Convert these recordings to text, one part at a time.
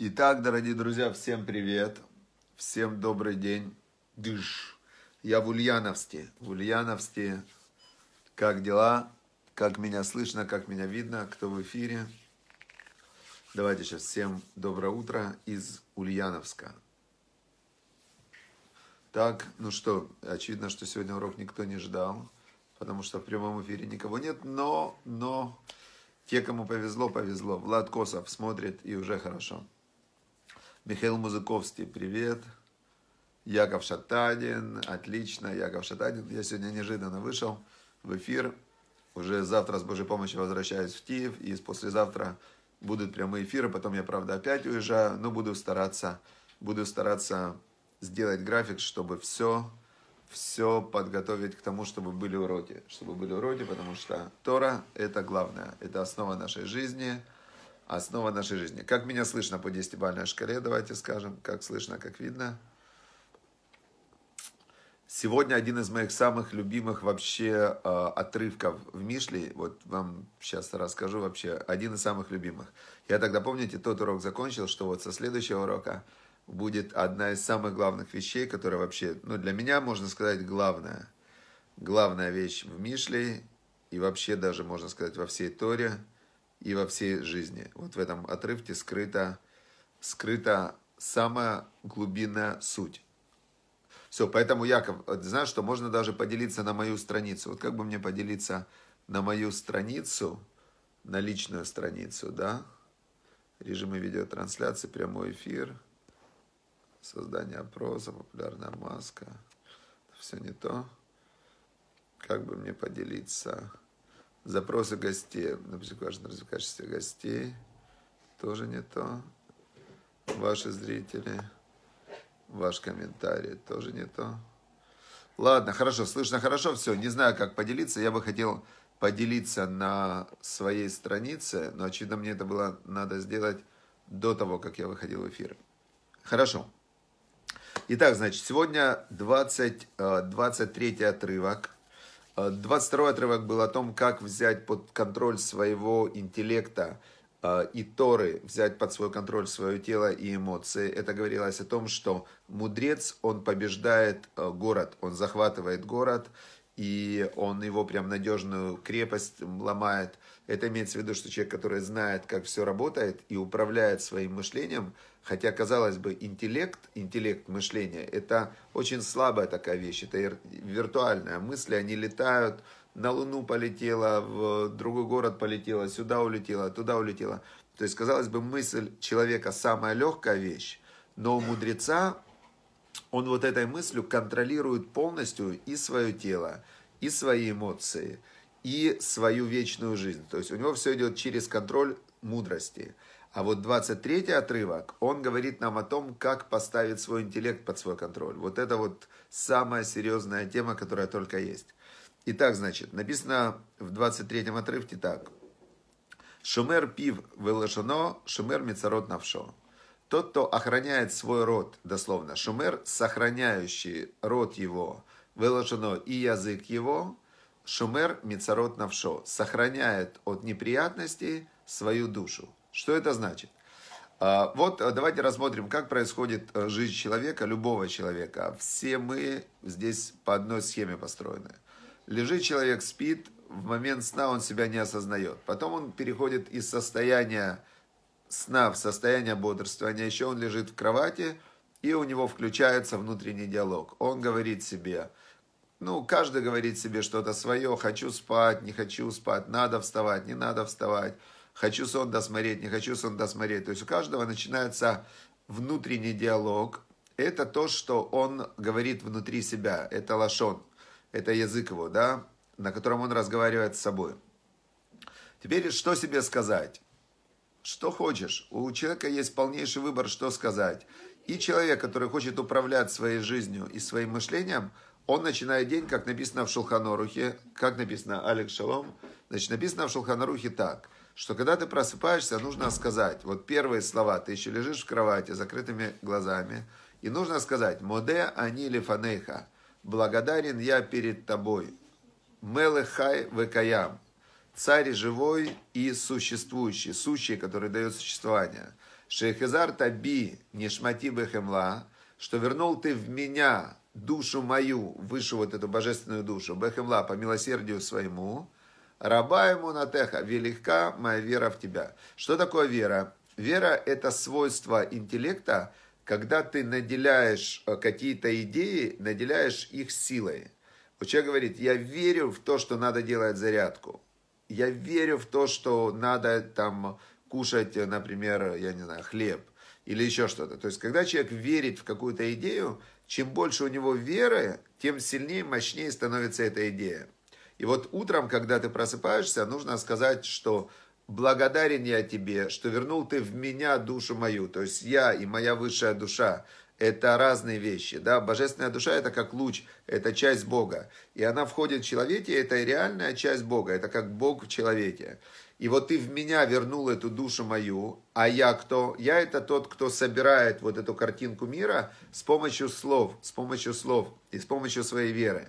Итак, дорогие друзья, всем привет, всем добрый день. Дыш. Я в Ульяновске. В Ульяновске. Как дела? Как меня слышно, как меня видно, кто в эфире? Давайте сейчас всем доброе утро из Ульяновска. Так, ну что, очевидно, что сегодня урок никто не ждал, потому что в прямом эфире никого нет, но, но те, кому повезло, повезло. Влад Косов смотрит и уже хорошо. Михаил Музыковский, привет. Яков Шатанин, отлично, Яков Шатанин. Я сегодня неожиданно вышел в эфир. Уже завтра с Божьей помощью возвращаюсь в Киев. И послезавтра будут прямые эфиры. Потом я, правда, опять уезжаю. Но буду стараться, буду стараться сделать график, чтобы все, все подготовить к тому, чтобы были уроки. Чтобы были уроки, потому что Тора – это главное. Это основа нашей жизни – Основа нашей жизни. Как меня слышно по десятибальной шкале, давайте скажем, как слышно, как видно. Сегодня один из моих самых любимых вообще э, отрывков в Мишле. Вот вам сейчас расскажу вообще один из самых любимых. Я тогда, помните, тот урок закончил, что вот со следующего урока будет одна из самых главных вещей, которая вообще, ну, для меня, можно сказать, главная. Главная вещь в Мишле и вообще даже, можно сказать, во всей Торе – и во всей жизни. Вот в этом отрывке скрыта, скрыта самая глубинная суть. Все, поэтому, Яков, а знаешь, что можно даже поделиться на мою страницу. Вот как бы мне поделиться на мою страницу, на личную страницу, да? Режимы видеотрансляции, прямой эфир, создание опроса, популярная маска. Все не то. Как бы мне поделиться? Запросы гостей. Напишите важно развлекающихся гостей. Тоже не то. Ваши зрители. Ваш комментарий тоже не то. Ладно, хорошо, слышно хорошо, все. Не знаю, как поделиться. Я бы хотел поделиться на своей странице, но, очевидно, мне это было надо сделать до того, как я выходил в эфир. Хорошо. Итак, значит, сегодня 20, 23 э, отрывок – 22 э, отрывок был о том, как взять под контроль своего интеллекта э, и Торы, взять под свой контроль свое тело и эмоции. Это говорилось о том, что мудрец, он побеждает э, город, он захватывает город, и он его прям надежную крепость ломает. Это имеется в виду, что человек, который знает, как все работает и управляет своим мышлением, хотя, казалось бы, интеллект, интеллект мышления, это очень слабая такая вещь, это виртуальная мысль, они летают, на Луну полетела, в другой город полетела, сюда улетела, туда улетела. То есть, казалось бы, мысль человека самая легкая вещь, но у мудреца он вот этой мыслью контролирует полностью и свое тело, и свои эмоции, и свою вечную жизнь. То есть у него все идет через контроль мудрости. А вот 23 отрывок, он говорит нам о том, как поставить свой интеллект под свой контроль. Вот это вот самая серьезная тема, которая только есть. Итак, значит, написано в 23 отрывке так. Шумер пив велешено, шумер мицарот навшо. Тот, кто охраняет свой род, дословно, шумер, сохраняющий род его, выложено и язык его, шумер мицарот навшо, сохраняет от неприятностей свою душу. Что это значит? А, вот э, давайте рассмотрим, как происходит э, жизнь человека, любого человека. Все мы здесь по одной схеме построены. Лежит человек, спит, в момент сна он себя не осознает. Потом он переходит из состояния сна в состояние бодрствования, еще он лежит в кровати, и у него включается внутренний диалог. Он говорит себе, ну, каждый говорит себе что-то свое, хочу спать, не хочу спать, надо вставать, не надо вставать, хочу сон досмотреть, не хочу сон досмотреть. То есть у каждого начинается внутренний диалог. Это то, что он говорит внутри себя, это лошон, это язык его, да, на котором он разговаривает с собой. Теперь что себе сказать? что хочешь. У человека есть полнейший выбор, что сказать. И человек, который хочет управлять своей жизнью и своим мышлением, он начинает день, как написано в Шулханорухе, как написано Алекс Шалом, значит, написано в Шулханорухе так, что когда ты просыпаешься, нужно сказать, вот первые слова, ты еще лежишь в кровати закрытыми глазами, и нужно сказать, «Моде ани лифанейха», «Благодарен я перед тобой», «Мелехай векаям», царь живой и существующий, сущий, который дает существование. Шейхизар таби нишмати бехемла, что вернул ты в меня душу мою, выше вот эту божественную душу, бехемла, по милосердию своему, раба ему натеха, велика моя вера в тебя. Что такое вера? Вера – это свойство интеллекта, когда ты наделяешь э, какие-то идеи, наделяешь их силой. Вот человек говорит, я верю в то, что надо делать зарядку я верю в то, что надо там кушать, например, я не знаю, хлеб или еще что-то. То есть, когда человек верит в какую-то идею, чем больше у него веры, тем сильнее, мощнее становится эта идея. И вот утром, когда ты просыпаешься, нужно сказать, что благодарен я тебе, что вернул ты в меня душу мою. То есть я и моя высшая душа это разные вещи, да, божественная душа это как луч, это часть Бога, и она входит в человеке, это реальная часть Бога, это как Бог в человеке. И вот ты в меня вернул эту душу мою, а я кто? Я это тот, кто собирает вот эту картинку мира с помощью слов, с помощью слов и с помощью своей веры.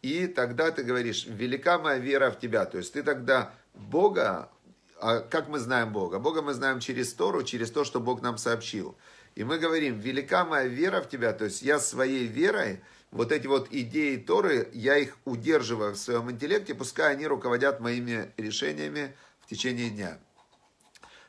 И тогда ты говоришь, велика моя вера в тебя. То есть ты тогда Бога, а как мы знаем Бога? Бога мы знаем через Тору, через то, что Бог нам сообщил. И мы говорим, велика моя вера в тебя, то есть я своей верой, вот эти вот идеи Торы, я их удерживаю в своем интеллекте, пускай они руководят моими решениями в течение дня.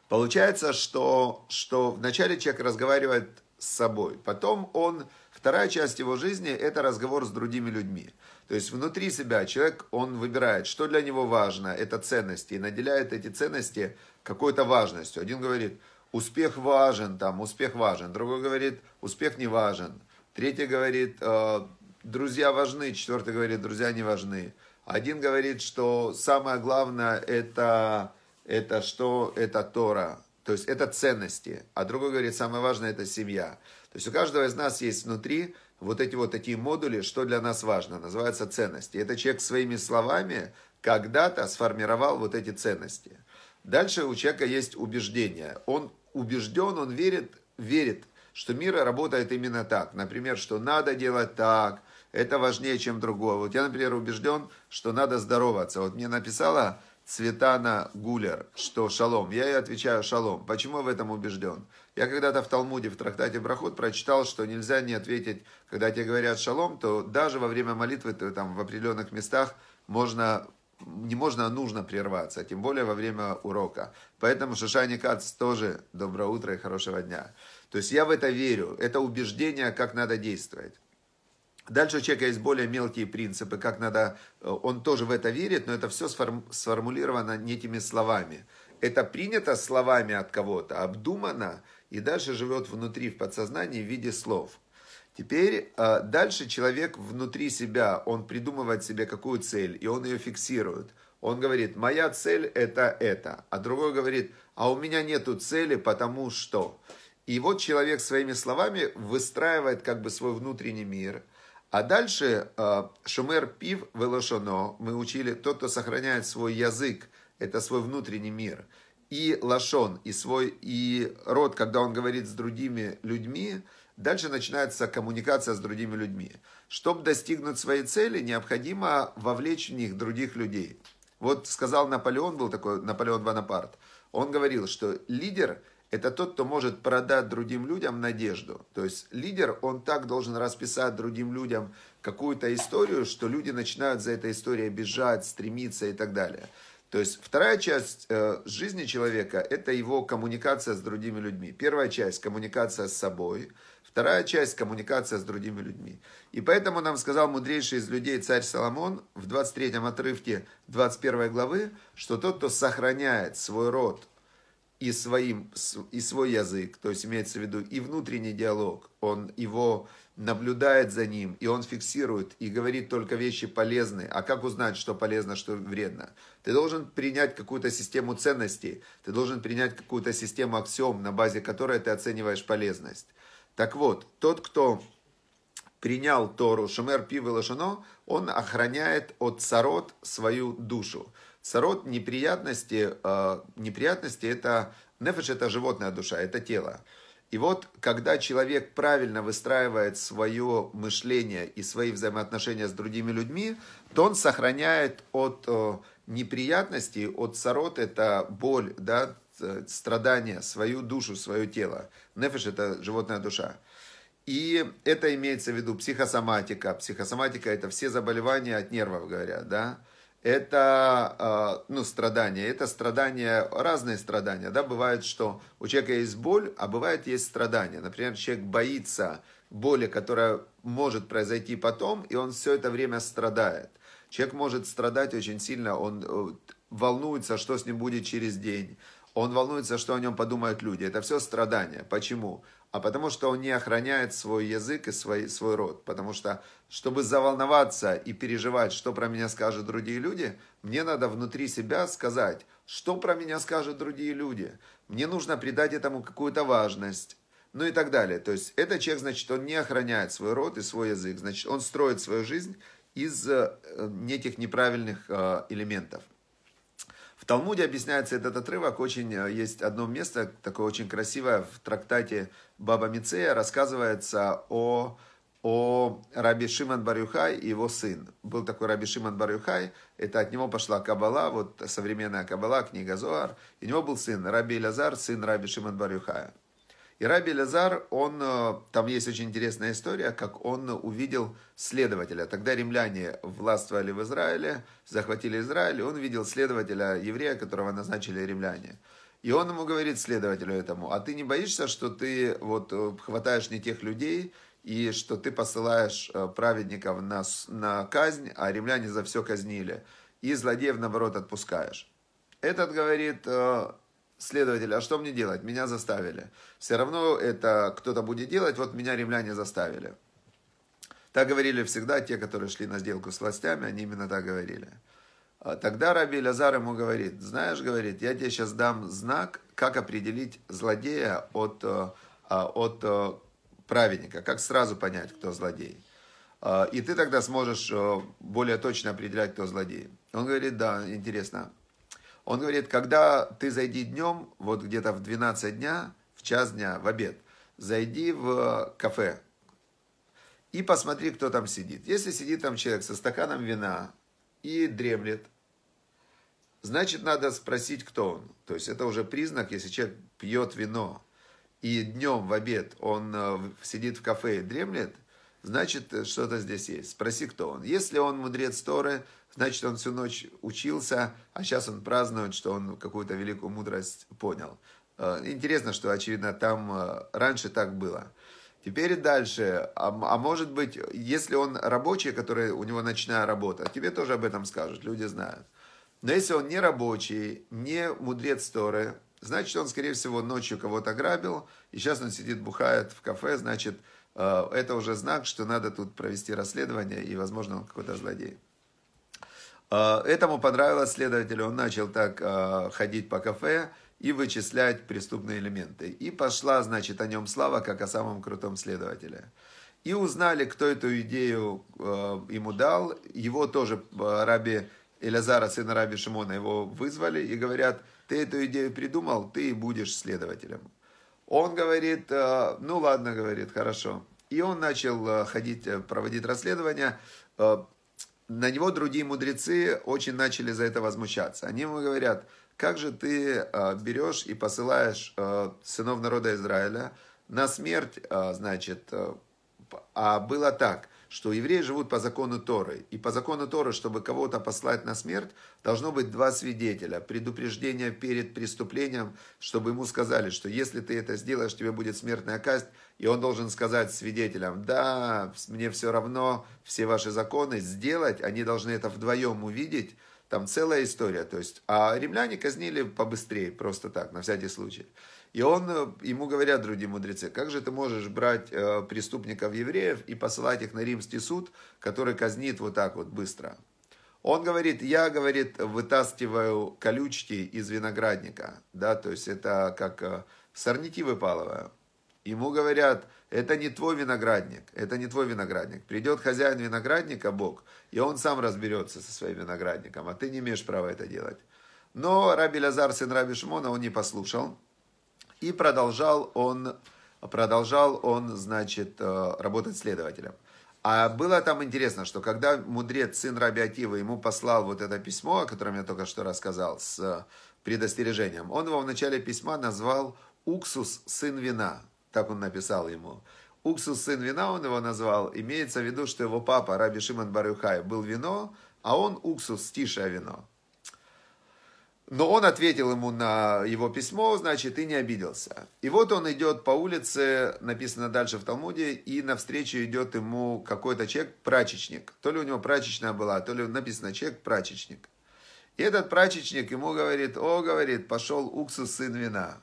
Получается, что, что вначале человек разговаривает с собой, потом он, вторая часть его жизни – это разговор с другими людьми. То есть внутри себя человек, он выбирает, что для него важно, это ценности, и наделяет эти ценности какой-то важностью. Один говорит – успех важен, там, успех важен. Другой говорит, успех не важен. Третий говорит, «Э, друзья важны. Четвертый говорит, друзья не важны. Один говорит, что самое главное это, это что? Это Тора. То есть это ценности. А другой говорит, самое важное это семья. То есть у каждого из нас есть внутри вот эти вот такие модули, что для нас важно, называются ценности. Это человек своими словами когда-то сформировал вот эти ценности. Дальше у человека есть убеждение. Он убежден, он верит, верит, что мир работает именно так. Например, что надо делать так, это важнее, чем другое. Вот я, например, убежден, что надо здороваться. Вот мне написала Цветана Гулер, что шалом. Я ей отвечаю шалом. Почему я в этом убежден? Я когда-то в Талмуде, в трактате Брахот, прочитал, что нельзя не ответить, когда тебе говорят шалом, то даже во время молитвы, то там в определенных местах можно не можно, а нужно прерваться, тем более во время урока. Поэтому Шишани Кац тоже доброе утро и хорошего дня. То есть я в это верю, это убеждение, как надо действовать. Дальше у человека есть более мелкие принципы, как надо, э, он тоже в это верит, но это все сформулировано не некими словами. Это принято словами от кого-то, обдумано, и дальше живет внутри, в подсознании в виде слов – Теперь а, дальше человек внутри себя, он придумывает себе какую цель, и он ее фиксирует. Он говорит, моя цель это это, а другой говорит, а у меня нету цели, потому что. И вот человек своими словами выстраивает как бы свой внутренний мир. А дальше а, Шумер Пив Велошоно, мы учили, тот, кто сохраняет свой язык, это свой внутренний мир. И лошон и свой, и род, когда он говорит с другими людьми – Дальше начинается коммуникация с другими людьми. Чтобы достигнуть своей цели, необходимо вовлечь в них других людей. Вот сказал Наполеон, был такой Наполеон Бонапарт, он говорил, что лидер – это тот, кто может продать другим людям надежду. То есть лидер, он так должен расписать другим людям какую-то историю, что люди начинают за этой историей бежать, стремиться и так далее. То есть вторая часть э, жизни человека – это его коммуникация с другими людьми. Первая часть – коммуникация с собой – Вторая часть – коммуникация с другими людьми. И поэтому нам сказал мудрейший из людей царь Соломон в 23 отрывке 21 главы, что тот, кто сохраняет свой род и, своим, и свой язык, то есть имеется в виду и внутренний диалог, он его наблюдает за ним, и он фиксирует, и говорит только вещи полезные. А как узнать, что полезно, что вредно? Ты должен принять какую-то систему ценностей, ты должен принять какую-то систему аксиом, на базе которой ты оцениваешь полезность. Так вот, тот, кто принял Тору, Шумер Пи Велошано, он охраняет от царот свою душу. Царот неприятности, э, неприятности это нефеш, это животная душа, это тело. И вот, когда человек правильно выстраивает свое мышление и свои взаимоотношения с другими людьми, то он сохраняет от э, неприятностей, от сорот, это боль, да, Э, страдания, свою душу, свое тело. Нефиш – это животная душа. И это имеется в виду психосоматика. Психосоматика – это все заболевания от нервов, говорят, да? Это, э, ну, страдания. Это страдания, разные страдания, да? Бывает, что у человека есть боль, а бывает есть страдания. Например, человек боится боли, которая может произойти потом, и он все это время страдает. Человек может страдать очень сильно, он э, волнуется, что с ним будет через день. Он волнуется, что о нем подумают люди. Это все страдания. Почему? А потому что он не охраняет свой язык и свой, свой род. Потому что, чтобы заволноваться и переживать, что про меня скажут другие люди, мне надо внутри себя сказать, что про меня скажут другие люди. Мне нужно придать этому какую-то важность. Ну и так далее. То есть, этот человек, значит, он не охраняет свой род и свой язык. Значит, он строит свою жизнь из э, неких неправильных э, элементов. В Талмуде объясняется этот отрывок, очень э, есть одно место, такое очень красивое, в трактате Баба Мицея рассказывается о, о Раби Шиман Барюхай и его сын. Был такой Раби Шиман Барюхай, это от него пошла Кабала, вот современная Кабала, книга Зоар. И у него был сын, Раби Лазар, сын Раби Шиман Барюхая. И Раби Лазар, он, э, там есть очень интересная история, как он увидел следователя. Тогда римляне властвовали в Израиле, захватили Израиль, и он видел следователя еврея, которого назначили римляне. И он ему говорит, следователю этому, а ты не боишься, что ты вот э, хватаешь не тех людей, и что ты посылаешь э, праведников на, на казнь, а римляне за все казнили, и злодеев, наоборот, отпускаешь. Этот говорит, Следователь, а что мне делать? Меня заставили. Все равно это кто-то будет делать, вот меня римляне заставили. Так говорили всегда те, которые шли на сделку с властями, они именно так говорили. А тогда Раби Лазар ему говорит, знаешь, говорит, я тебе сейчас дам знак, как определить злодея от, э, а, от э, праведника, как сразу понять, кто злодей. А, и ты тогда сможешь э, более точно определять, кто злодей. Он говорит, да, интересно, он говорит, когда ты зайди днем, вот где-то в 12 дня, в час дня, в обед, зайди в кафе и посмотри, кто там сидит. Если сидит там человек со стаканом вина и дремлет, значит, надо спросить, кто он. То есть это уже признак, если человек пьет вино, и днем в обед он э, сидит в кафе и дремлет, значит, э, что-то здесь есть. Спроси, кто он. Если он мудрец Торы, значит, он всю ночь учился, а сейчас он празднует, что он какую-то великую мудрость понял. Э, интересно, что, очевидно, там э, раньше так было. Теперь дальше. А, а может быть, если он рабочий, который у него ночная работа, тебе тоже об этом скажут, люди знают. Но если он не рабочий, не мудрец Торы, значит, он, скорее всего, ночью кого-то грабил, и сейчас он сидит, бухает в кафе, значит, Э, это уже знак, что надо тут провести расследование, и, возможно, он какой-то злодей. Э, этому понравилось следователю, он начал так э, ходить по кафе и вычислять преступные элементы. И пошла, значит, о нем слава, как о самом крутом следователе. И узнали, кто эту идею ему дал. Его тоже раби Элязара, сына раби Шимона, его вызвали и говорят, ты эту идею придумал, ты и будешь следователем. Он говорит, э, ну ладно, говорит, хорошо. И он начал э, ходить, э, проводить расследование. На него другие мудрецы очень начали за это возмущаться. Они ему говорят, как же ты берешь и посылаешь сынов народа Израиля на смерть, значит, а было так, что евреи живут по закону Торы. И по закону Торы, чтобы кого-то послать на смерть, должно быть два свидетеля. Предупреждение перед преступлением, чтобы ему сказали, что если ты это сделаешь, тебе будет смертная казнь. И он должен сказать свидетелям, да, мне все равно, все ваши законы сделать, они должны это вдвоем увидеть. Там целая история. То есть, а римляне казнили побыстрее, просто так, на всякий случай. И он, э, ему говорят другие мудрецы, как же ты можешь брать э, преступников евреев и посылать их на римский суд, который казнит вот так вот быстро? Он говорит, я, говорит, вытаскиваю колючки из виноградника, да, то есть это как э, сорняки выпалываю. Ему говорят, это не твой виноградник, это не твой виноградник. Придет хозяин виноградника, Бог, и он сам разберется со своим виноградником, а ты не имеешь права это делать. Но Раби Лазар, сын Раби Шмона, он не послушал. И продолжал он, продолжал он, значит, э, работать следователем. А было там интересно, что когда мудрец, сын Рабиатива, ему послал вот это письмо, о котором я только что рассказал, с предостережением, он его в начале письма назвал «Уксус, сын вина». Так он написал ему. «Уксус, сын вина» он его назвал. Имеется в виду, что его папа, Раби Шимон Барюхай, был вино, а он уксус, тише вино. Но он ответил ему на его письмо, значит, и не обиделся. И вот он идет по улице, написано дальше в Талмуде, и навстречу идет ему какой-то человек, прачечник. То ли у него прачечная была, то ли написано человек, прачечник. И этот прачечник ему говорит, о, говорит, пошел уксус, сын вина.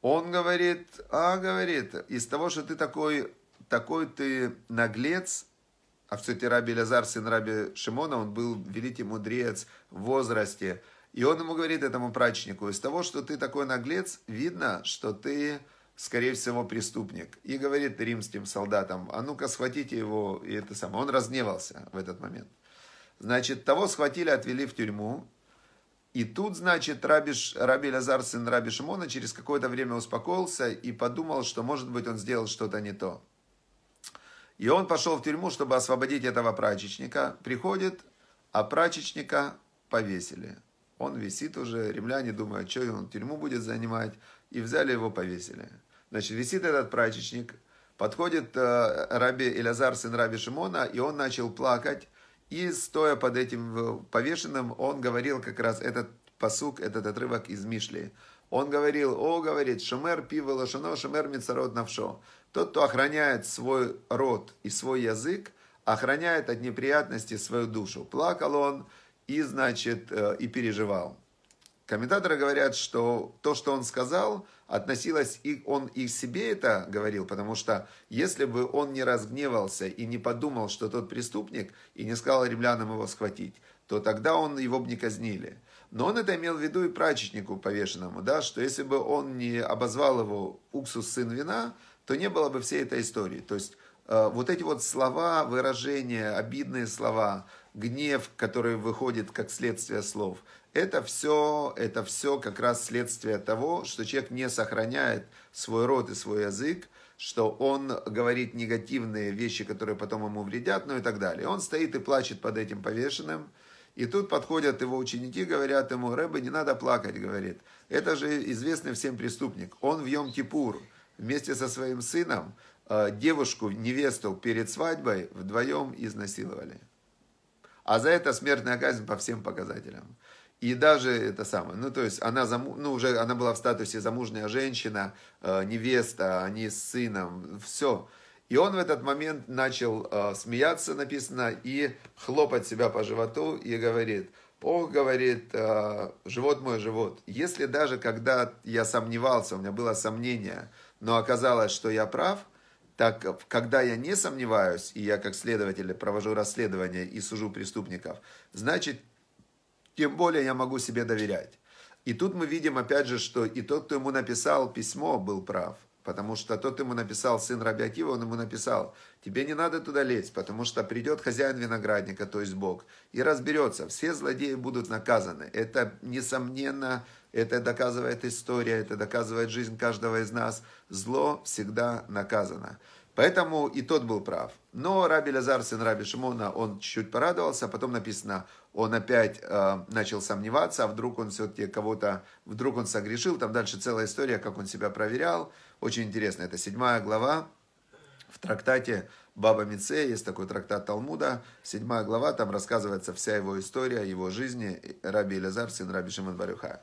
Он говорит, а, говорит, из того, что ты такой, такой ты наглец, а в сути Раби Лазар, сын Раби Шимона, он был великий мудрец в возрасте. И он ему говорит, этому прачнику, из того, что ты такой наглец, видно, что ты, скорее всего, преступник. И говорит римским солдатам, а ну-ка схватите его, и это самое. Он разгневался в этот момент. Значит, того схватили, отвели в тюрьму. И тут, значит, Раби, Раби Лазар, сын Раби Шимона, через какое-то время успокоился и подумал, что, может быть, он сделал что-то не то. И он пошел в тюрьму, чтобы освободить этого прачечника. Приходит, а прачечника повесили. Он висит уже, римляне думают, что он тюрьму будет занимать. И взяли его, повесили. Значит, висит этот прачечник, подходит э, раби Элязар, сын раби Шимона, и он начал плакать. И стоя под этим э, повешенным, он говорил как раз этот посук, этот отрывок из Мишли – он говорил, о, говорит, шумер пиво лошано, шумер мицарот навшо. Тот, кто охраняет свой рот и свой язык, охраняет от неприятностей свою душу. Плакал он и, значит, э, и переживал. Комментаторы говорят, что то, что он сказал, относилось и он и себе это говорил, потому что если бы он не разгневался и не подумал, что тот преступник, и не сказал римлянам его схватить, то тогда он его бы не казнили. Но он это имел в виду и прачечнику повешенному, да, что если бы он не обозвал его «уксус сын вина», то не было бы всей этой истории. То есть э, вот эти вот слова, выражения, обидные слова, гнев, который выходит как следствие слов, это все, это все как раз следствие того, что человек не сохраняет свой рот и свой язык, что он говорит негативные вещи, которые потом ему вредят, ну и так далее. Он стоит и плачет под этим повешенным – и тут подходят его ученики, говорят ему, Рэбе, не надо плакать, говорит. Это же известный всем преступник. Он в Йом-Кипур вместе со своим сыном э, девушку, невесту перед свадьбой вдвоем изнасиловали. А за это смертная казнь по всем показателям. И даже это самое, ну то есть она, заму, ну, уже, она была в статусе замужняя женщина, э, невеста, они с сыном, все. И он в этот момент начал э, смеяться, написано, и хлопать себя по животу и говорит, Ох, говорит, э, живот мой живот, если даже когда я сомневался, у меня было сомнение, но оказалось, что я прав, так когда я не сомневаюсь, и я как следователь провожу расследование и сужу преступников, значит, тем более я могу себе доверять. И тут мы видим опять же, что и тот, кто ему написал письмо, был прав – Потому что тот ему написал, сын Рабиакива, он ему написал, тебе не надо туда лезть, потому что придет хозяин виноградника, то есть Бог, и разберется, все злодеи будут наказаны. Это, несомненно, это доказывает история, это доказывает жизнь каждого из нас. Зло всегда наказано. Поэтому и тот был прав. Но Раби Лазар, сын Раби Шимона, он чуть-чуть порадовался, а потом написано, он опять э, начал сомневаться, а вдруг он все-таки кого-то, вдруг он согрешил, там дальше целая история, как он себя проверял, очень интересно, это седьмая глава в трактате Баба Мице, есть такой трактат Талмуда, седьмая глава, там рассказывается вся его история, его жизни, Раби Лазар, сын Раби Шимон Барюха.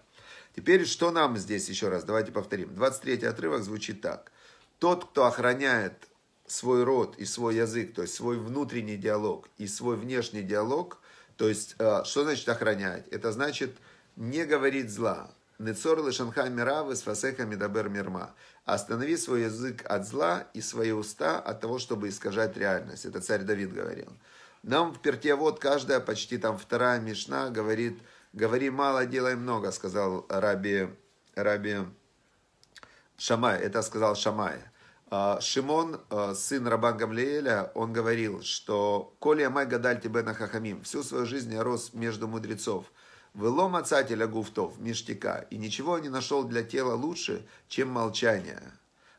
Теперь, что нам здесь еще раз, давайте повторим. 23 отрывок звучит так. Тот, кто охраняет свой род и свой язык, то есть свой внутренний диалог и свой внешний диалог, то есть э, что значит охранять? Это значит не говорить зла. Нецор лешанха миравы с фасехами дабер мирма. Останови свой язык от зла и свои уста от того, чтобы искажать реальность. Это царь Давид говорил. Нам в перте вот каждая, почти там вторая мешна говорит, говори мало, делай много, сказал раби, раби Шамай. Это сказал Шамай. А, Шимон, а, сын Рабан Гамлиэля, он говорил, что «Коли амай гадаль тебе на хахамим» всю свою жизнь я рос между мудрецов. «Велом ацателя гуфтов, миштика» и ничего не нашел для тела лучше, чем молчание.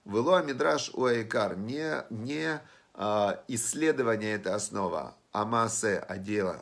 «Вело амидраш у Айкар не, не а, исследование – это основа, а массе а дело.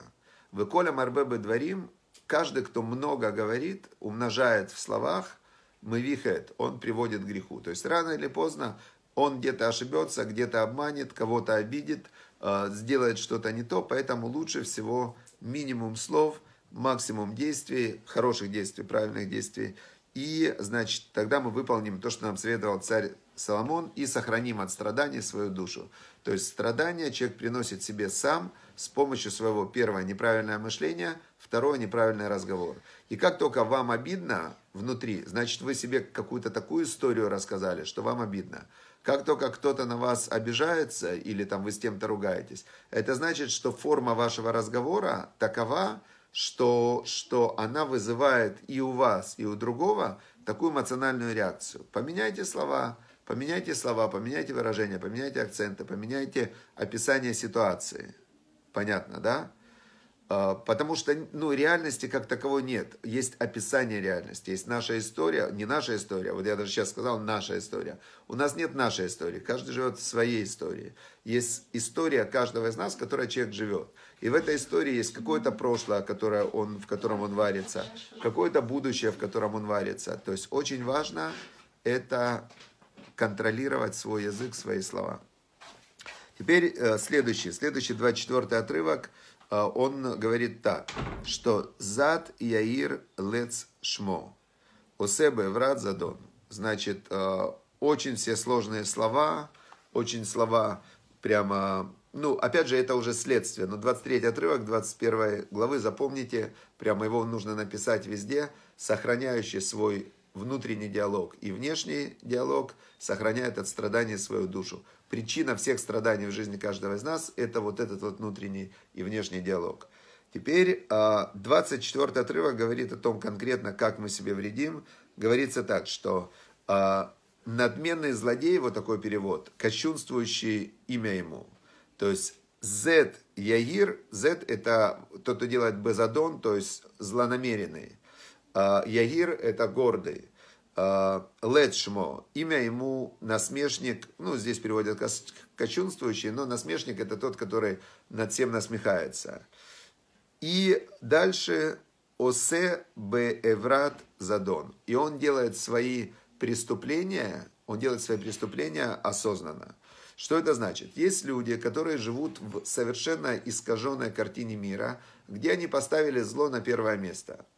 «Веколя марбебе дворим» каждый, кто много говорит, умножает в словах, мы вихает, он приводит к греху. То есть рано или поздно он где-то ошибется, где-то обманет, кого-то обидит, э, сделает что-то не то, поэтому лучше всего минимум слов, максимум действий, хороших действий, правильных действий. И, значит, тогда мы выполним то, что нам советовал царь Соломон, и сохраним от страданий свою душу. То есть страдания человек приносит себе сам с помощью своего, первое, неправильное мышление, второе, неправильный разговор. И как только вам обидно внутри, значит, вы себе какую-то такую историю рассказали, что вам обидно – как только кто-то на вас обижается или там вы с кем-то ругаетесь, это значит, что форма вашего разговора такова, что, что она вызывает и у вас, и у другого такую эмоциональную реакцию. Поменяйте слова, поменяйте слова, поменяйте выражения, поменяйте акценты, поменяйте описание ситуации. Понятно, да? А, потому что ну, реальности как таковой нет. Есть описание реальности, есть наша история, не наша история, вот я даже сейчас сказал, наша история. У нас нет нашей истории, каждый живет в своей истории. Есть история каждого из нас, в которой человек живет. И в этой истории есть какое-то прошлое, которое он, в котором он варится, какое-то будущее, в котором он варится. То есть очень важно это контролировать свой язык, свои слова. Теперь э, следующий, следующий 24 отрывок – Э, он говорит так, что «зад яир лец шмо». «Осебе врат задон». Значит, э, очень все сложные слова, очень слова прямо... Ну, опять же, это уже следствие, но 23 отрывок 21 главы, запомните, прямо его нужно написать везде, сохраняющий свой внутренний диалог и внешний диалог сохраняет от страданий свою душу. Причина всех страданий в жизни каждого из нас – это вот этот вот внутренний и внешний диалог. Теперь 24 а, отрывок говорит о том конкретно, как мы себе вредим. Говорится так, что а, надменный злодей, вот такой перевод, кощунствующий имя ему. То есть Z Яир, Z это тот, кто делает безадон, то есть злонамеренный. А, Ягир – это гордый. А, Ледшмо – имя ему насмешник, ну, здесь переводят кочунствующий, но насмешник – это тот, который над всем насмехается. И дальше Осе бе Эврат Задон. И он делает свои преступления, он делает свои преступления осознанно. Что это значит? Есть люди, которые живут в совершенно искаженной картине мира, где они поставили зло на первое место –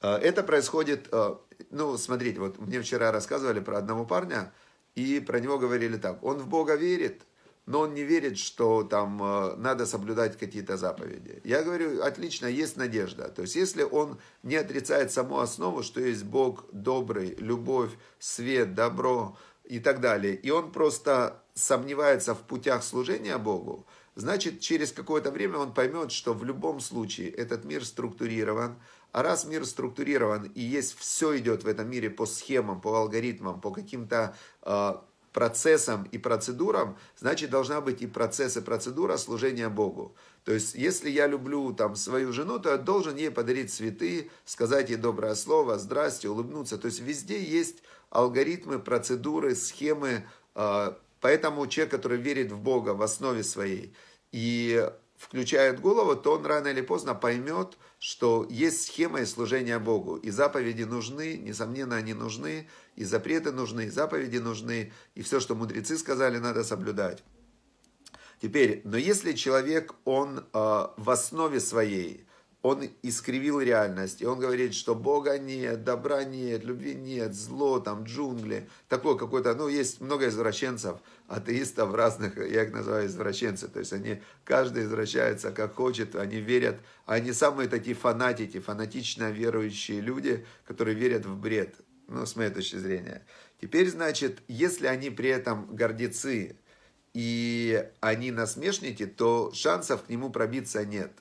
Э, это происходит, э, ну, смотрите, вот мне вчера рассказывали про одного парня, и про него говорили так, он в Бога верит, но он не верит, что там э, надо соблюдать какие-то заповеди. Я говорю, отлично, есть надежда. То есть, если он не отрицает саму основу, что есть Бог добрый, любовь, свет, добро и так далее, и он просто сомневается в путях служения Богу, значит, через какое-то время он поймет, что в любом случае этот мир структурирован, а раз мир структурирован и есть все идет в этом мире по схемам, по алгоритмам, по каким-то э, процессам и процедурам, значит должна быть и процесс и процедура служения Богу. То есть, если я люблю там свою жену, то я должен ей подарить цветы, сказать ей доброе слово, здрасте, улыбнуться. То есть везде есть алгоритмы, процедуры, схемы. А, поэтому человек, который верит в Бога в основе своей и включает голову, то он рано или поздно поймет, что есть схема и служения Богу. И заповеди нужны, несомненно, они нужны, и запреты нужны, и заповеди нужны, и все, что мудрецы сказали, надо соблюдать. Теперь, но если человек, он э, в основе своей он искривил реальность. И он говорит, что Бога нет, добра нет, любви нет, зло, там, джунгли. Такое какое-то, ну, есть много извращенцев, атеистов разных, я их называю извращенцы. То есть они, каждый извращается как хочет, они верят. Они самые такие фанатики, фанатично верующие люди, которые верят в бред. Ну, с моей точки зрения. Теперь, значит, если они при этом гордецы, и они насмешники, то шансов к нему пробиться нет.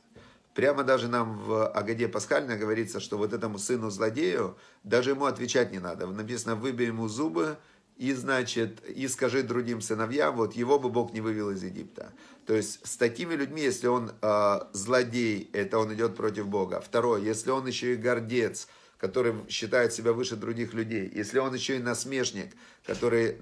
Прямо даже нам в Агаде Пасхальной говорится, что вот этому сыну-злодею даже ему отвечать не надо. Написано, выбей ему зубы, и, значит, и скажи другим сыновьям, вот его бы Бог не вывел из Египта. То есть с такими людьми, если он э, злодей, это он идет против Бога. Второе, если он еще и гордец, который считает себя выше других людей, если он еще и насмешник, который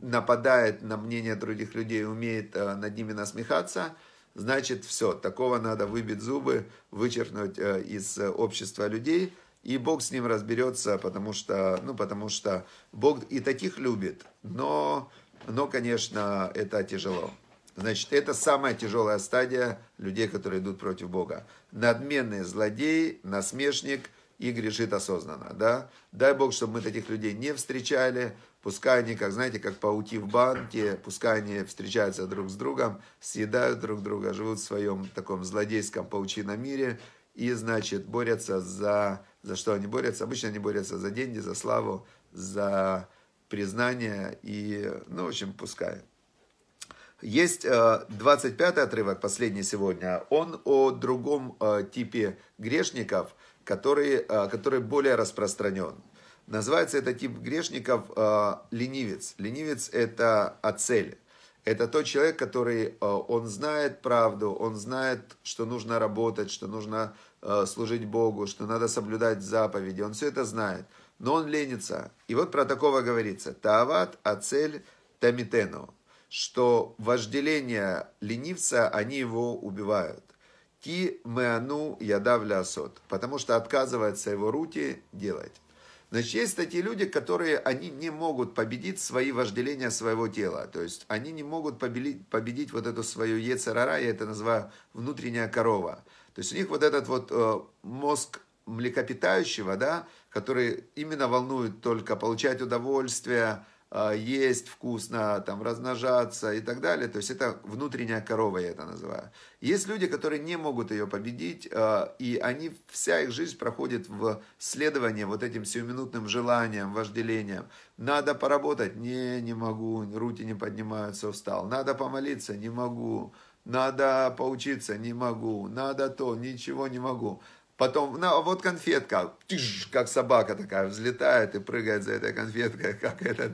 нападает на мнение других людей, умеет э, над ними насмехаться – значит все, такого надо выбить зубы, вычеркнуть э, из э, общества людей, и Бог с ним разберется, потому что, ну, потому что Бог и таких любит, но, но, конечно, это тяжело. Значит, это самая тяжелая стадия людей, которые идут против Бога. Надменный злодей, насмешник и грешит осознанно, да? Дай Бог, чтобы мы таких людей не встречали, Пускай они, как знаете, как паути в банке, пускай они встречаются друг с другом, съедают друг друга, живут в своем таком злодейском паучином мире и, значит, борются за... За что они борются? Обычно они борются за деньги, за славу, за признание и, ну, в общем, пускай. Есть 25 э, отрывок, последний сегодня. Он о другом э, типе грешников, который, э, который более распространен. Называется это тип грешников э, ленивец. Ленивец – это отцель. Это тот человек, который, э, он знает правду, он знает, что нужно работать, что нужно э, служить Богу, что надо соблюдать заповеди. Он все это знает, но он ленится. И вот про такого говорится. Таават, ацель, тамитену. Что вожделение ленивца, они его убивают. Ки меану ядавля асот. Потому что отказывается его руки делать. Значит, есть такие люди, которые, они не могут победить свои вожделения своего тела. То есть, они не могут победить, победить вот эту свою ецерара, я это называю внутренняя корова. То есть, у них вот этот вот э, мозг млекопитающего, да, который именно волнует только получать удовольствие, а, есть вкусно, там, размножаться и так далее. То есть это внутренняя корова, я это называю. Есть люди, которые не могут ее победить, а, и они, вся их жизнь проходит в следовании вот этим сиюминутным желаниям, вожделениям. Надо поработать? Не, не могу, руки не поднимаются, устал. Надо помолиться? Не могу. Надо поучиться? Не могу. Надо то? Ничего не могу. Потом, ну, а вот конфетка, тиш, как собака такая взлетает и прыгает за этой конфеткой, как этот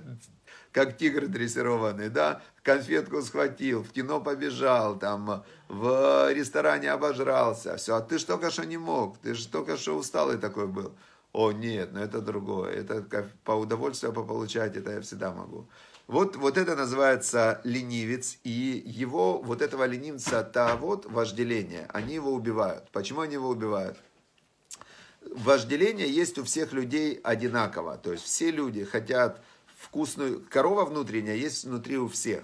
как тигр дрессированный, да, конфетку схватил, в кино побежал, там, в ресторане обожрался, все, а ты ж только что не мог, ты же только что усталый такой был. О, нет, ну это другое, это как по удовольствию пополучать, это я всегда могу. Вот, вот это называется ленивец, и его, вот этого ленивца, то вот вожделение, они его убивают. Почему они его убивают? вожделение есть у всех людей одинаково. То есть все люди хотят вкусную... Корова внутренняя есть внутри у всех.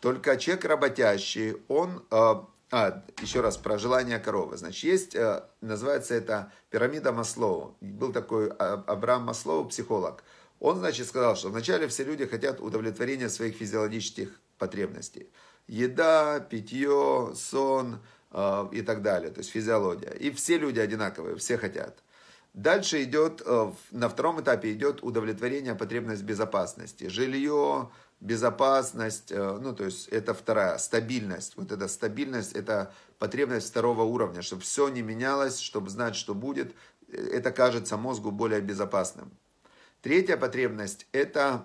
Только человек работящий, он... Э, а, еще раз про желание коровы. Значит, есть, э, называется это пирамида Маслоу. Был такой э, Абрам Маслоу, психолог. Он, значит, сказал, что вначале все люди хотят удовлетворения своих физиологических потребностей. Еда, питье, сон э, и так далее, то есть физиология. И все люди одинаковые, все хотят. Дальше идет, э, на втором этапе идет удовлетворение потребность безопасности. Жилье, безопасность, э, ну то есть это вторая, стабильность. Вот эта стабильность, это потребность второго уровня, чтобы все не менялось, чтобы знать, что будет. Э, это кажется мозгу более безопасным. Третья потребность – это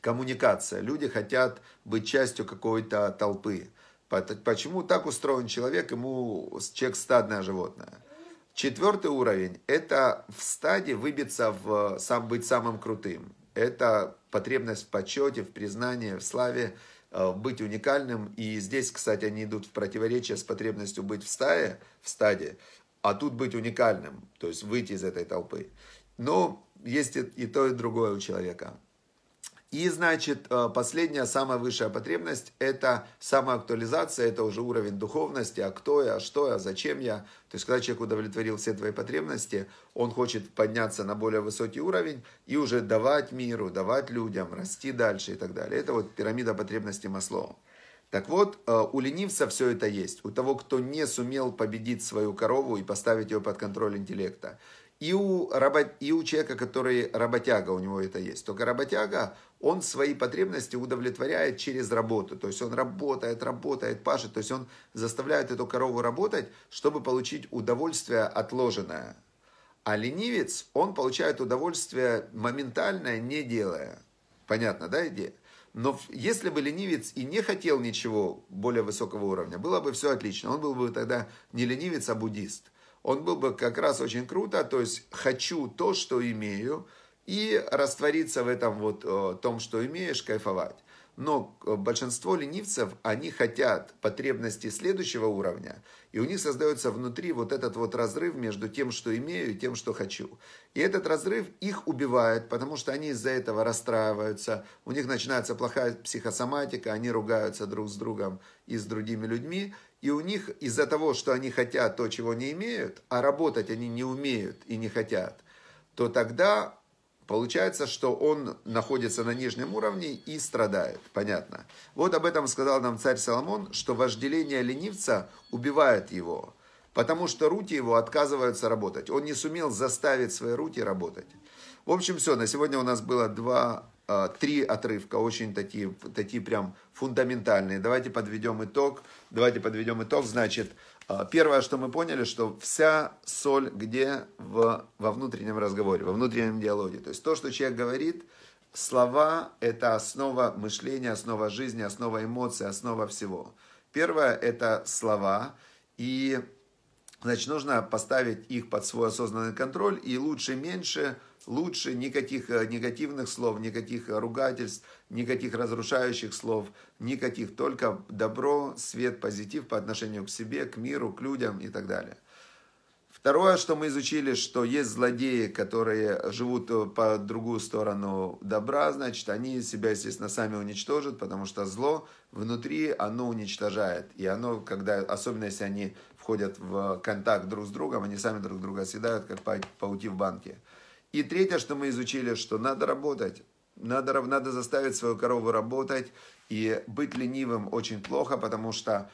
коммуникация. Люди хотят быть частью какой-то толпы. Почему так устроен человек, ему человек стадное животное – Четвертый уровень – это в стаде выбиться в сам, быть самым крутым. Это потребность в почете, в признании, в славе, э, быть уникальным. И здесь, кстати, они идут в противоречие с потребностью быть в стае, в стаде, а тут быть уникальным, то есть выйти из этой толпы. Но есть и то, и другое у человека. И, значит, э, последняя, самая высшая потребность – это самоактуализация, это уже уровень духовности, а кто я, что я, зачем я. То есть, когда человек удовлетворил все твои потребности, он хочет подняться на более высокий уровень и уже давать миру, давать людям, расти дальше и так далее. Это вот пирамида потребностей Маслоу. Так вот, э, у ленивца все это есть, у того, кто не сумел победить свою корову и поставить ее под контроль интеллекта. И у, работ... и у человека, который работяга, у него это есть. Только работяга, он свои потребности удовлетворяет через работу. То есть он работает, работает, пашет. То есть он заставляет эту корову работать, чтобы получить удовольствие отложенное. А ленивец, он получает удовольствие моментальное, не делая. Понятно, да, идея? Но если бы ленивец и не хотел ничего более высокого уровня, было бы все отлично. Он был бы тогда не ленивец, а буддист. Он был бы как раз очень круто, то есть хочу то, что имею – и раствориться в этом вот э, том, что имеешь, кайфовать. Но э, большинство ленивцев, они хотят потребности следующего уровня, и у них создается внутри вот этот вот разрыв между тем, что имею, и тем, что хочу. И этот разрыв их убивает, потому что они из-за этого расстраиваются, у них начинается плохая психосоматика, они ругаются друг с другом и с другими людьми, и у них из-за того, что они хотят то, чего не имеют, а работать они не умеют и не хотят, то тогда Получается, что он находится на нижнем уровне и страдает. Понятно. Вот об этом сказал нам царь Соломон, что вожделение ленивца убивает его, потому что рути его отказываются работать. Он не сумел заставить свои рути работать. В общем, все. На сегодня у нас было два, а, три отрывка, очень такие, такие прям фундаментальные. Давайте подведем итог. Давайте подведем итог. Значит, а, первое, что мы поняли, что вся соль где? В, во внутреннем разговоре, во внутреннем диалоге. То есть то, что человек говорит, слова – это основа мышления, основа жизни, основа эмоций, основа всего. Первое – это слова, и значит, нужно поставить их под свой осознанный контроль, и лучше меньше – Лучше никаких э, негативных слов, никаких э, ругательств, никаких разрушающих слов, никаких, только добро, свет, позитив по отношению к себе, к миру, к людям и так далее. Второе, что мы изучили, что есть злодеи, которые живут э, по другую сторону добра, значит, они себя, естественно, сами уничтожат, потому что зло внутри, оно уничтожает. И оно, когда, особенно если они входят в контакт друг с другом, они сами друг друга съедают, как пауки в банке. И третье, что мы изучили, что надо работать. Надо, надо заставить свою корову работать. И быть ленивым очень плохо, потому что...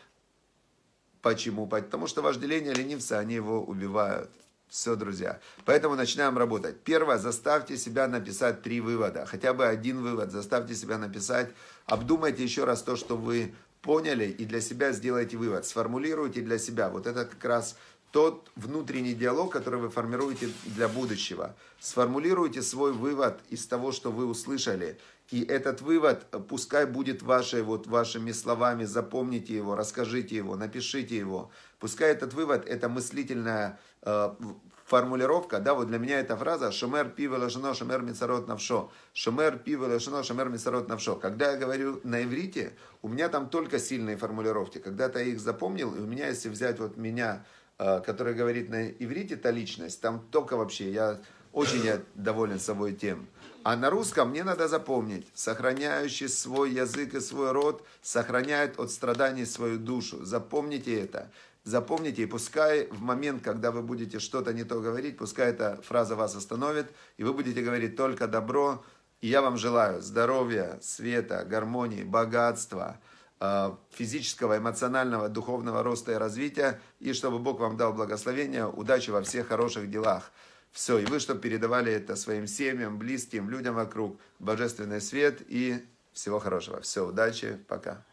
Почему? Потому что вожделение ленивца, они его убивают. Все, друзья. Поэтому начинаем работать. Первое, заставьте себя написать три вывода. Хотя бы один вывод. Заставьте себя написать. Обдумайте еще раз то, что вы поняли, и для себя сделайте вывод. Сформулируйте для себя. Вот это как раз тот внутренний диалог, который вы формируете для будущего. Сформулируйте свой вывод из того, что вы услышали. И этот вывод, э, пускай будет вашей, вот, вашими словами, запомните его, расскажите его, напишите его. Пускай этот вывод, это мыслительная э, формулировка, да, вот для меня эта фраза «шумер пиво лошено, шумер мицарот навшо», «шумер пиво лошено, шумер мицарот навшо». Когда я говорю на иврите, у меня там только сильные формулировки. Когда-то я их запомнил, и у меня, если взять вот меня, Э, который говорит на иврите, это личность. Там только вообще, я очень я доволен собой тем. А на русском мне надо запомнить, сохраняющий свой язык и свой род сохраняет от страданий свою душу. Запомните это. Запомните, и пускай в момент, когда вы будете что-то не то говорить, пускай эта фраза вас остановит, и вы будете говорить только добро. И я вам желаю здоровья, света, гармонии, богатства – Э, физического, эмоционального, духовного роста и развития. И чтобы Бог вам дал благословение, удачи во всех хороших делах. Все, и вы, чтобы передавали это своим семьям, близким, людям вокруг. Божественный свет и всего хорошего. Все, удачи, пока.